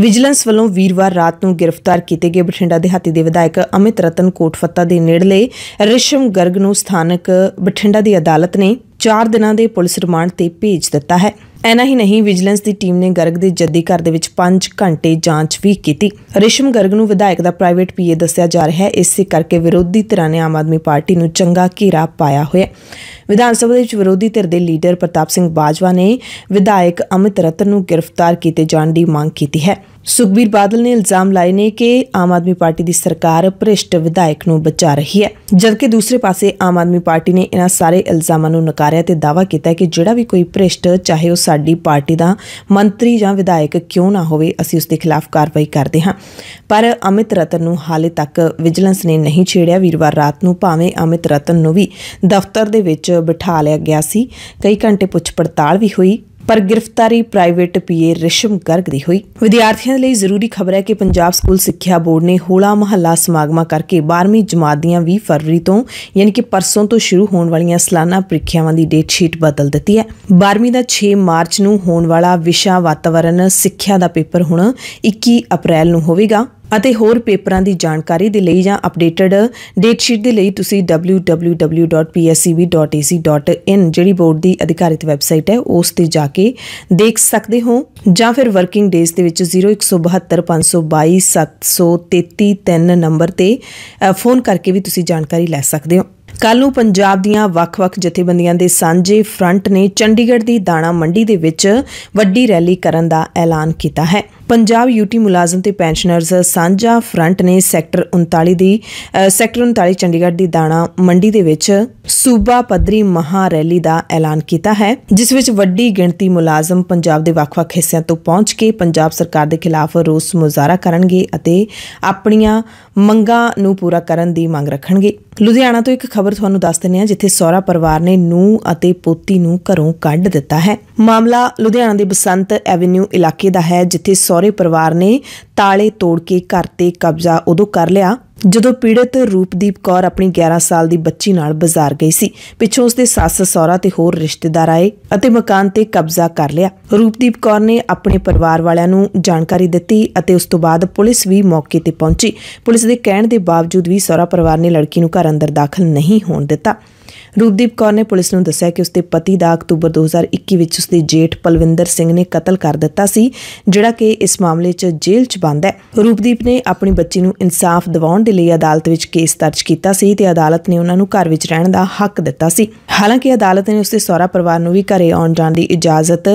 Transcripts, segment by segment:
vigilance ਵੱਲੋਂ ਵੀਰਵਾਰ ਰਾਤ ਨੂੰ ਗ੍ਰਿਫਤਾਰ ਕੀਤੇ ਗਏ ਬਠਿੰਡਾ ਦਿਹਾਤੀ ਦੇ ਵਿਧਾਇਕ ਅਮਿਤ ਰਤਨ ਕੋਟਫੱਤਾ ਦੇ ਨੇੜਲੇ ਰਿਸ਼ਮ ਗਰਗ ਨੂੰ ਸਥਾਨਕ ਬਠਿੰਡਾ ਦੀ ਅਦਾਲਤ ਨੇ 4 ਦਿਨਾਂ ਦੇ ਪੁਲਿਸ ਰਿਮਾਂਡ ਤੇ ਭੇਜ ਦਿੱਤਾ ਹੈ ਐਨਾ ਹੀ ਨਹੀਂ ਵਿਜੀਲੈਂਸ ਦੀ ਟੀਮ ਨੇ ਗਰਗ ਦੇ ਜੱਦੀ ਘਰ ਦੇ ਵਿੱਚ 5 ਘੰਟੇ ਜਾਂਚ ਵੀ ਕੀਤੀ ਰਿਸ਼ਮ ਗਰਗ ਨੂੰ ਵਿਧਾਇਕ ਦਾ ਪ੍ਰਾਈਵੇਟ ਪੀਏ ਦੱਸਿਆ ਜਾ ਰਿਹਾ ਹੈ ਇਸੇ ਕਰਕੇ ਵਿਰੋਧੀ ਧਿਰਾਂ ਨੇ ਆਮ ਆਦਮੀ ਪਾਰਟੀ ਨੂੰ ਚੰਗਾ ਘੇਰਾ ਪਾਇਆ ਹੋਇਆ ਵਿਧਾਨ ਸਭਾ ਦੇ ਵਿੱਚ ਵਿਰੋਧੀ ਧਿਰ ਦੇ ਲੀਡਰ ਪ੍ਰਤਾਪ ਸਿੰਘ ਬਾਜਵਾ ਨੇ ਵਿਧਾਇਕ ਅਮਿਤ ਰਤਨ ਨੂੰ ਗ੍ਰਿਫਤਾਰ ਕੀਤੇ ਜਾਣ ਦੀ ਮੰਗ ਕੀਤੀ ਹੈ ਸੁਖਬੀਰ ਬਾਦਲ ਨੇ ਇਲਜ਼ਾਮ ਲਾਏ ਨੇ ਕਿ ਆਮ ਆਦਮੀ ਪਾਰਟੀ ਦੀ ਸਰਕਾਰ ਭ੍ਰਿਸ਼ਟ ਵਿਧਾਇਕ ਨੂੰ ਬਚਾ ਰਹੀ ਹੈ ਜਦਕਿ ਦੂਸਰੇ ਪਾਸੇ ਆਮ ਆਦਮੀ ਪਾਰਟੀ ਨੇ ਇਹਨਾਂ ਸਾਰੇ ਇਲਜ਼ਾਮਾਂ ਨੂੰ ਨਕਾਰਿਆ ਤੇ ਦਾਵਾ ਕੀਤਾ ਕਿ ਜਿਹੜਾ ਵੀ ਕੋਈ ਭ੍ਰਿਸ਼ਟ ਚਾਹੇ ਉਹ ਸਾਡੀ ਪਾਰਟੀ ਦਾ ਮੰਤਰੀ ਜਾਂ ਵਿਧਾਇਕ ਕਿਉਂ ਨਾ ਹੋਵੇ ਅਸੀਂ ਉਸ ਦੇ ਖਿਲਾਫ ਕਾਰਵਾਈ ਕਰਦੇ ਹਾਂ ਪਰ ਅਮਿਤ ਰਤਨ ਨੂੰ ਹਾਲੇ ਤੱਕ ਵਿਜੀਲੈਂਸ ਨੇ ਨਹੀਂ ਛੇੜਿਆ ਵੀਰਵਾਰ ਰਾਤ ਨੂੰ ਭਾਵੇਂ ਅਮਿਤ ਰਤਨ ਨੂੰ ਵੀ ਦਫ਼ਤਰ ਦੇ ਵਿੱਚ ਬਿਠਾ ਲਿਆ ਗਿਆ ਸੀ ਕਈ ਘੰਟੇ ਪੁੱਛ ਪੜਤਾਲ ਵੀ ਹੋਈ ਪਰ ਗ੍ਰਿਫਤਾਰੀ ਪ੍ਰਾਈਵੇਟ ਪੀਏ ਰਿਸ਼ਮ ਗਰਗ ਦੀ ਹੋਈ ਵਿਦਿਆਰਥੀਆਂ ਲਈ ਜ਼ਰੂਰੀ ਖਬਰ ਹੈ ਕਿ ਪੰਜਾਬ ਸਕੂਲ ਸਿੱਖਿਆ ਬੋਰਡ ਨੇ ਹੋਲਾ ਮਹੱਲਾ ਸਮਾਗਮਾਂ ਕਰਕੇ 12ਵੀਂ ਜਮਾਤ ਦੀਆਂ 20 ਫਰਵਰੀ ਤੋਂ ਯਾਨੀ ਕਿ ਪਰਸੋਂ ਤੋਂ ਸ਼ੁਰੂ ਹੋਣ ਵਾਲੀਆਂ ਸਾਲਾਨਾ ਪ੍ਰੀਖਿਆਵਾਂ ਦੀ ਡੇਟ ਸ਼ੀਟ ਬਦਲ ਦਿੱਤੀ ਹੈ 12ਵੀਂ ਦਾ 6 ਮਾਰਚ ਨੂੰ ਹੋਣ ਵਾਲਾ ਵਿਸ਼ਾ ਵਾਤਾਵਰਣ ਸਿੱਖਿਆ ਦਾ ਪੇਪਰ ਹੁਣ 21 ਅਪ੍ਰੈਲ ਨੂੰ ਹੋਵੇਗਾ ਅਤੇ ਹੋਰ ਪੇਪਰਾਂ ਦੀ ਜਾਣਕਾਰੀ ਦੇ ਲਈ ਜਾਂ ਅਪਡੇਟਡ ਡੇਟ ਸ਼ੀਟ ਦੇ ਲਈ ਤੁਸੀਂ www.pscb.ac.in ਜਿਹੜੀ ਬੋਰਡ ਦੀ ਅਧਿਕਾਰਿਤ ਵੈਬਸਾਈਟ ਹੈ ਉਸ ਤੇ ਜਾ ਕੇ ਦੇਖ ਸਕਦੇ ਹੋ ਜਾਂ ਫਿਰ ਵਰਕਿੰਗ ਡੇਜ਼ ਦੇ ਵਿੱਚ 01725227333 ਨੰਬਰ ਤੇ ਫੋਨ ਕਰਕੇ ਵੀ ਤੁਸੀਂ ਜਾਣਕਾਰੀ ਲੈ ਸਕਦੇ ਹੋ ਕੱਲ ਨੂੰ ਪੰਜਾਬ ਦੀਆਂ ਵੱਖ-ਵੱਖ ਜਥੇਬੰਦੀਆਂ ਦੇ ਸਾਂਝੇ ਫਰੰਟ ਨੇ ਚੰਡੀਗੜ੍ਹ ਦੀ ਦਾਣਾ ਮੰਡੀ ਦੇ ਵਿੱਚ ਵੱਡੀ ਰੈਲੀ ਕਰਨ ਦਾ ਐਲਾਨ ਕੀਤਾ ਹੈ ਪੰਜਾਬ ਯੂਟੀ ਮੁਲਾਜ਼ਮ ਤੇ ਪੈਨਸ਼ਨਰਸ ਸਾਂਝਾ ਫਰੰਟ ਨੇ ਸੈਕਟਰ 39 ਦੀ ਸੈਕਟਰ 39 ਚੰਡੀਗੜ੍ਹ ਦੀ ਦਾਣਾ ਮੰਡੀ ਦੇ ਵਿੱਚ ਸੂਬਾ ਪੱਧਰੀ ਮਹਾ ਰੈਲੀ ਦਾ ਐਲਾਨ ਕੀਤਾ ਹੈ ਜਿਸ ਵਿੱਚ ਵੱਡੀ ਗਿਣਤੀ ਮੁਲਾਜ਼ਮ ਪੰਜਾਬ ਦੇ ਵੱਖ-ਵੱਖ ਹਿੱਸਿਆਂ ਤੋਂ ਪਹੁੰਚ ਕੇ ਪੰਜਾਬ ਸਰਕਾਰ ਦੇ ਖਿਲਾਫ ਰੋਸ ਮੁਜ਼ਾਹਰਾ ਕਰਨਗੇ ਅਤੇ ਆਪਣੀਆਂ ਮੰਗਾਂ ਨੂੰ ਪੂਰਾ ਕਰਨ ਦੀ ਮੰਗ ਰੱਖਣਗੇ ਲੁਧਿਆਣਾ ਤੋਂ ਇੱਕ ਖਬਰ ਤੁਹਾਨੂੰ ਦੱਸ ਦਿੰਨੇ ਆ ਜਿੱਥੇ ਸੋਹਰਾ ਪਰਿਵਾਰ ਨੇ ਨੂੰ ਅਤੇ ਪੋਤੀ ਨੂੰ ਘਰੋਂ ਕੱਢ ਦਿੱਤਾ ਹੈ ਮਾਮਲਾ ਲੁਧਿਆਣਾ ਦੇ ਬਸੰਤ ਐਵੇਨਿਊ ਇਲਾਕੇ ਦਾ ਹੈ ਜਿੱਥੇ ਸਹੁਰੇ ਪਰਿਵਾਰ ਨੇ ਤਾਲੇ ਤੋੜ ਕੇ ਘਰ ਤੇ ਕਬਜ਼ਾ ਉਦੋਂ ਕਰ ਲਿਆ ਜਦੋਂ ਪੀੜਤ ਰੂਪਦੀਪ ਕੌਰ ਆਪਣੀ 11 ਸਾਲ ਦੀ ਬੱਚੀ ਨਾਲ ਬਾਜ਼ਾਰ ਗਈ ਸੀ ਪਿੱਛੋਂ ਉਸਦੇ ਸੱਸ ਸਹੁਰਾ ਤੇ ਹੋਰ ਰਿਸ਼ਤੇਦਾਰ ਆਏ ਅਤੇ ਮਕਾਨ ਤੇ ਕਬਜ਼ਾ ਕਰ ਲਿਆ ਰੂਪਦੀਪ ਕੌਰ ਨੇ ਆਪਣੇ ਪਰਿਵਾਰ ਵਾਲਿਆਂ ਨੂੰ ਜਾਣਕਾਰੀ ਦਿੱਤੀ ਅਤੇ ਉਸ ਤੋਂ ਬਾਅਦ ਪੁਲਿਸ ਵੀ ਮੌਕੇ ਤੇ ਪਹੁੰਚੀ ਪੁਲਿਸ ਦੇ ਕਹਿਣ ਦੇ ਬਾਵਜੂਦ ਵੀ ਸਹੁਰਾ ਪਰਿਵਾਰ ਨੇ ਲੜਕੀ ਨੂੰ ਘਰ ਅੰਦਰ ਦਾਖਲ ਨਹੀਂ ਹੋਣ ਦਿੱਤਾ ਰੂਪਦੀਪ ਕੌਰ ਨੇ ਪੁਲਿਸ ਨੂੰ ਦੱਸਿਆ ਕਿ ਉਸਦੇ ਪਤੀ ਦਾ ਅਕਤੂਬਰ 2021 ਵਿੱਚ ਉਸਦੇ ਜੇਠ ਪਲਵਿੰਦਰ ਸਿੰਘ ਨੇ ਕਤਲ ਕਰ ਦਿੱਤਾ ਸੀ ਜਿਹੜਾ ਕਿ ਇਸ ਮਾਮਲੇ 'ਚ ਜੇਲ੍ਹ 'ਚ ਬੰਦ ਹੈ ਰੂਪਦੀਪ ਨੇ ਆਪਣੀ ਬੱਚੀ ਨੂੰ ਇਨਸਾਫ ਦਿਵਾਉਣ ਦੇ ਲਈ ਅਦਾਲਤ ਵਿੱਚ ਕੇਸ ਦਰਜ ਕੀਤਾ ਸੀ ਤੇ ਅਦਾਲਤ ਨੇ ਉਹਨਾਂ ਨੂੰ ਘਰ ਵਿੱਚ ਰਹਿਣ ਦਾ ਹੱਕ ਦਿੱਤਾ ਸੀ ਹਾਲਾਂਕਿ ਅਦਾਲਤ ਨੇ ਉਸਦੇ ਸਹੁਰਾ ਪਰਿਵਾਰ ਨੂੰ ਵੀ ਘਰੇ ਆਉਣ ਜਾਣ ਦੀ ਇਜਾਜ਼ਤ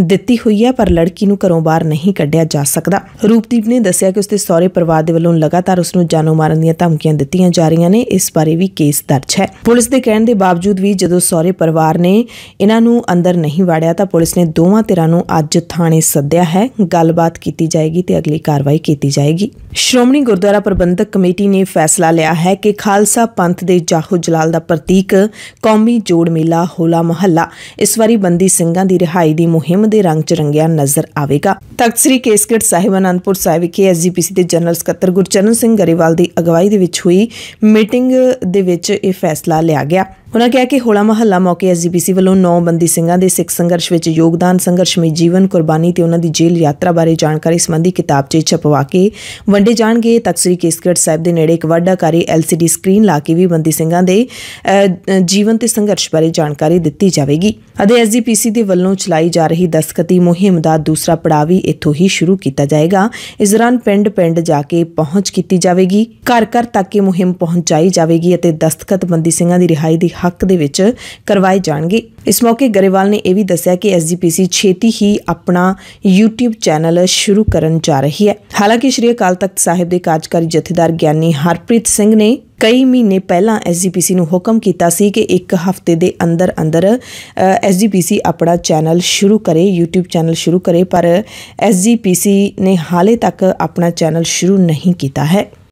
ਦਿੱਤੀ ਹੋਈ ਹੈ ਪਰ ਲੜਕੀ ਨੂੰ ਘਰੋਂ ਬਾਹਰ ਨਹੀਂ ਕੱਢਿਆ ਜਾ ਸਕਦਾ ਰੂਪਦੀਪ ਨੇ ਦੱਸਿਆ ਕਿ ਉਸਦੇ ਸਹੁਰੇ ਪਰਿਵਾਰ ਦੇ ਵੱਲੋਂ ਲਗਾਤਾਰ ਉਸ ਨੂੰ ਜਾਨੋਂ ਮਾਰਨ ਦੀਆਂ ਧਮਕੀਆਂ ਦਿੱਤੀਆਂ ਜਾ ਰਹੀਆਂ ਨੇ ਇਸ ਬਾਰੇ ਵੀ ਕੇਸ ਦਰਜ ਹੈ ਪੁਲਿਸ ਦੇ ਕਹਿਣ ਦੇ ਬਾਵਜੂਦ ਵੀ ਜਦੋਂ ਸਹੁਰੇ ਪਰਿਵਾਰ ਨੇ ਇਹਨਾਂ ਨੂੰ ਅੰਦਰ ਨਹੀਂ ਵਾੜਿਆ ਤਾਂ ਪੁਲਿਸ ਨੇ ਦੋਵਾਂ ਧਿਰਾਂ ਨੂੰ ਅੱਜ ਥਾਣੇ ਸੱਦਿਆ ਹੈ ਗੱਲਬਾਤ ਕੀਤੀ ਜਾਏਗੀ ਤੇ ਅਗਲੀ ਕਾਰਵਾਈ ਕੀਤੀ ਜਾਏਗੀ ਸ਼੍ਰੋਮਣੀ ਗੁਰਦੁਆਰਾ ਪ੍ਰਬੰਧਕ ਕਮੇਟੀ ਨੇ ਫੈਸਲਾ ਲਿਆ ਹੈ ਕਿ ਖਾਲਸਾ ਪੰਥ ਦੇ ਜਾਹੋ ਜਲਾਲ ਦਾ ਪ੍ਰਤੀਕ ਕੌਮੀ ਜੋੜ ਮੇਲਾ ਹੋਲਾ ਮਹੱਲਾ ਇਸ ਵਾਰੀ ਬੰਦੀ ਸਿੰਘਾਂ ਦੀ ਰਿਹਾਈ ਦੀ ਮੁਹਿੰਮ ਦੇ ਰੰਗ ਚ ਰੰਗਿਆ ਨਜ਼ਰ ਆਵੇਗਾ ਤਖਤ ਸ੍ਰੀ ਕੇਸਗੜ ਸਾਹਿਬ ਅਨੰਦਪੁਰ ਸਾਹਿਬ ਵਿਖੇ ਐਸਜੀਪੀਸੀ ਦੇ ਜਨਰਲ ਸਕੱਤਰ ਗੁਰਚਰਨ ਸਿੰਘ ਗਰੇਵਾਲ ਦੀ ਅਗਵਾਈ ਦੇ ਵਿੱਚ ਹੋਈ ਮੀਟਿੰਗ ਦੇ ਵਿੱਚ ਇਹ ਫੈਸਲਾ ਲਿਆ ਗਿਆ ਉਹਨਾਂ ਕਿਹਾ ਕਿ ਹੋਲਾ ਮਹੱਲਾ ਮੌਕੇ ਐਸਜੀਪੀਸੀ ਵੱਲੋਂ ਨੌ ਬੰਦੀ ਸਿੰਘਾਂ ਦੇ ਸਿੱਖ ਸੰਘਰਸ਼ ਵਿੱਚ ਯੋਗਦਾਨ ਸੰਘਰਸ਼ਮਈ ਜੀਵਨ ਕੁਰਬਾਨੀ ਤੇ ਉਹਨਾਂ ਦੀ ਜੇਲ੍ਹ ਯਾਤਰਾ ਬਾਰੇ ਜਾਣਕਾਰੀ ਸੰਬੰਧੀ 'ਚ ਛਪਵਾ ਕੇ ਵੰਡੇ ਜਾਣਗੇ ਤਖਸਰੀ ਕੇਸਗੜ ਸਾਹਿਬ ਦੇ ਨੇੜੇ ਇੱਕ ਵੱਡਾ ਕਾਰੀ ਐਲਸੀਡੀ ਸਕਰੀਨ ਲਾ ਕੇ ਵੀ ਬੰਦੀ ਸਿੰਘਾਂ ਦੇ ਜੀਵਨ ਤੇ ਸੰਘਰਸ਼ ਬਾਰੇ ਜਾਣਕਾਰੀ ਦਿੱਤੀ ਜਾਵੇਗੀ ਅਤੇ ਐਸਜੀਪੀਸੀ ਦੇ ਵੱਲੋਂ ਚਲਾਈ ਜਾ ਰਹੀ ਦਸਕਤੀ ਮੁਹਿੰਮ ਦਾ ਦੂਸਰਾ ਪੜਾਅ ਵੀ ਇੱਥੋਂ ਹੀ ਸ਼ੁਰੂ ਕੀਤਾ ਜਾਏਗਾ ਇਸ ਦੌਰਾਨ ਪਿੰਡ-ਪਿੰਡ ਜਾ ਕੇ ਪਹੁੰਚ ਕੀਤੀ ਜਾਵੇਗੀ ਘਰ-ਘਰ ਤੱਕ ਇਹ ਮੁਹਿੰਮ ਪਹੁੰਚਾਈ ਜਾਵੇਗੀ ਅਤੇ ਦਸਤਖਤ ਬੰਦੀ ਸਿੰਘਾਂ ਦੀ ਰਿਹਾਈ ਦੀ ਹੱਕ ਦੇ ਵਿੱਚ ਕਰਵਾਏ ਜਾਣਗੇ ਇਸ ਮੌਕੇ ਗਰੇਵਾਲ ਨੇ ਇਹ ਵੀ ਦੱਸਿਆ ਕਿ ਐਸਜੀਪੀਸੀ ਛੇਤੀ ਹੀ ਆਪਣਾ YouTube ਚੈਨਲ ਸ਼ੁਰੂ ਕਰਨ ਜਾ ਰਹੀ ਹੈ ਹਾਲਾਂਕਿ ਸ਼੍ਰੀ ਅਕਾਲ ਤਖਤ ਸਾਹਿਬ ਦੇ ਕਾਰਜਕਾਰੀ ਜਥੇਦਾਰ ਗਿਆਨੀ ਹਰਪ੍ਰੀਤ ਸਿੰਘ ਨੇ ਕਈ ਮਹੀਨੇ ਪਹਿਲਾਂ ਐਸਜੀਪੀਸੀ ਨੂੰ ਹੁਕਮ ਕੀਤਾ ਸੀ ਕਿ ਇੱਕ ਹਫ਼ਤੇ ਦੇ ਅੰਦਰ ਅੰਦਰ ਐਸਜੀਪੀਸੀ ਆਪਣਾ ਚੈਨਲ ਸ਼ੁਰੂ ਕਰੇ YouTube ਚੈਨਲ ਸ਼ੁਰੂ ਕਰੇ ਪਰ ਐਸਜੀਪੀਸੀ ਨੇ ਹਾਲੇ ਤੱਕ ਆਪਣਾ ਚੈਨਲ ਸ਼ੁਰੂ ਨਹੀਂ ਕੀਤਾ ਹੈ